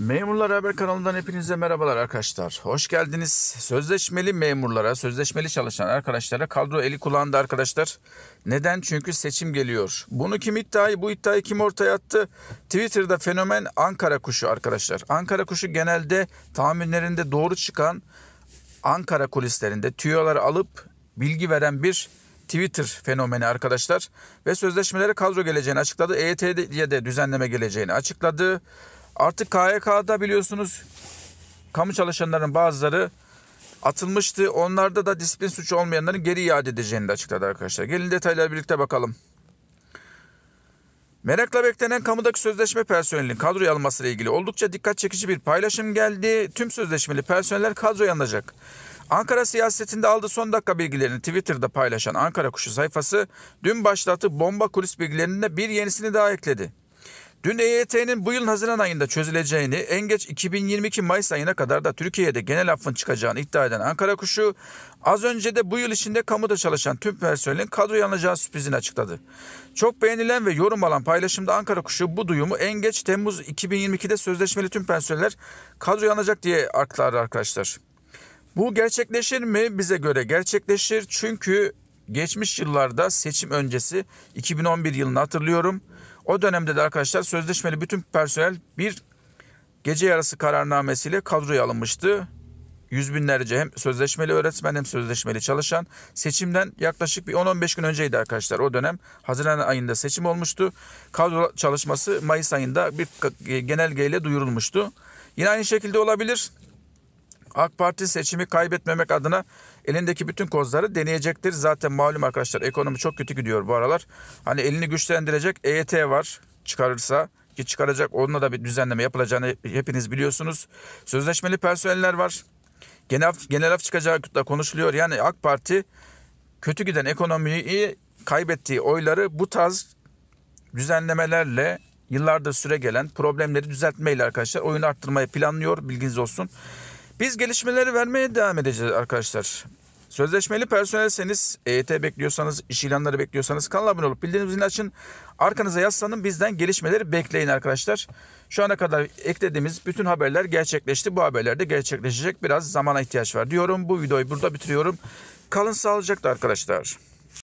Memurlar Haber kanalından hepinize merhabalar arkadaşlar. Hoş geldiniz. Sözleşmeli memurlara, sözleşmeli çalışan arkadaşlara kadro eli kullandı arkadaşlar. Neden? Çünkü seçim geliyor. Bunu kim iddiayı, bu iddiayı kim ortaya attı? Twitter'da fenomen Ankara kuşu arkadaşlar. Ankara kuşu genelde tahminlerinde doğru çıkan Ankara kulislerinde tüyoları alıp bilgi veren bir Twitter fenomeni arkadaşlar. Ve sözleşmelere kadro geleceğini açıkladı. EYT'ye de düzenleme geleceğini açıkladı. Artık KYK'da biliyorsunuz kamu çalışanlarının bazıları atılmıştı. Onlarda da disiplin suçu olmayanların geri iade edeceğini de açıkladı arkadaşlar. Gelin detaylar birlikte bakalım. Merakla beklenen kamudaki sözleşme personelinin kadroya alınması ile ilgili oldukça dikkat çekici bir paylaşım geldi. Tüm sözleşmeli personeller kadroya alınacak. Ankara siyasetinde aldığı son dakika bilgilerini Twitter'da paylaşan Ankara Kuşu sayfası dün başlattığı bomba kulis bilgilerinde bir yenisini daha ekledi. Dün EYT'nin bu yıl Haziran ayında çözüleceğini, en geç 2022 Mayıs ayına kadar da Türkiye'de genel affın çıkacağını iddia eden Ankara Kuşu, az önce de bu yıl içinde kamuda çalışan tüm personelin kadroya alınacağı sürprizini açıkladı. Çok beğenilen ve yorum alan paylaşımda Ankara Kuşu bu duyumu en geç Temmuz 2022'de sözleşmeli tüm personeller kadroya alınacak diye aktardı arkadaşlar. Bu gerçekleşir mi? Bize göre gerçekleşir. Çünkü geçmiş yıllarda seçim öncesi 2011 yılını hatırlıyorum. O dönemde de arkadaşlar sözleşmeli bütün personel bir gece yarısı kararnamesiyle kadroya alınmıştı. Yüz binlerce hem sözleşmeli öğretmen hem sözleşmeli çalışan seçimden yaklaşık bir 10-15 gün önceydi arkadaşlar. O dönem Haziran ayında seçim olmuştu. Kadro çalışması Mayıs ayında bir genelgeyle duyurulmuştu. Yine aynı şekilde olabilir. AK Parti seçimi kaybetmemek adına elindeki bütün kozları deneyecektir. Zaten malum arkadaşlar ekonomi çok kötü gidiyor bu aralar. Hani elini güçlendirecek EYT var çıkarırsa ki çıkaracak onunla da bir düzenleme yapılacağını hepiniz biliyorsunuz. Sözleşmeli personeller var. Genel, genel af çıkacağı da konuşuluyor. Yani AK Parti kötü giden ekonomiyi kaybettiği oyları bu tarz düzenlemelerle yıllardır süre gelen problemleri düzeltmeyle arkadaşlar oyunu arttırmayı planlıyor bilginiz olsun. Biz gelişmeleri vermeye devam edeceğiz arkadaşlar. Sözleşmeli personelseniz, EYT bekliyorsanız, iş ilanları bekliyorsanız kanala abone olup bildiriminizi açın. Arkanıza yaslanın bizden gelişmeleri bekleyin arkadaşlar. Şu ana kadar eklediğimiz bütün haberler gerçekleşti. Bu haberler de gerçekleşecek. Biraz zamana ihtiyaç var diyorum. Bu videoyu burada bitiriyorum. Kalın sağlıcakla arkadaşlar.